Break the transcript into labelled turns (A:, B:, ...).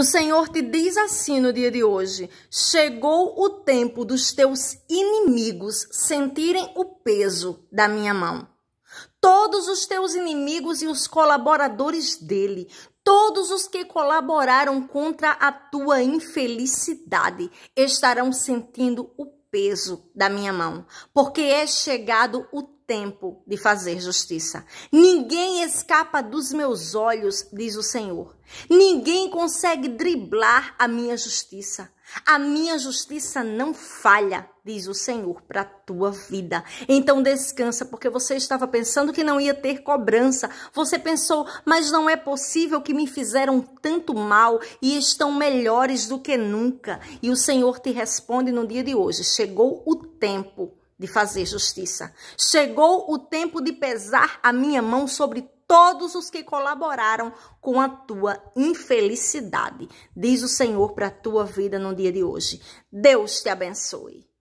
A: O Senhor te diz assim no dia de hoje: chegou o tempo dos teus inimigos sentirem o peso da minha mão. Todos os teus inimigos e os colaboradores dele, todos os que colaboraram contra a tua infelicidade, estarão sentindo o peso da minha mão, porque é chegado o tempo de fazer justiça. Ninguém escapa dos meus olhos, diz o Senhor. Ninguém consegue driblar a minha justiça. A minha justiça não falha, diz o Senhor, para a tua vida. Então descansa, porque você estava pensando que não ia ter cobrança. Você pensou, mas não é possível que me fizeram tanto mal e estão melhores do que nunca. E o Senhor te responde no dia de hoje: chegou o tempo de fazer justiça. Chegou o tempo de pesar a minha mão sobre todos os que colaboraram com a tua infelicidade, diz o Senhor para a tua vida no dia de hoje. Deus te abençoe.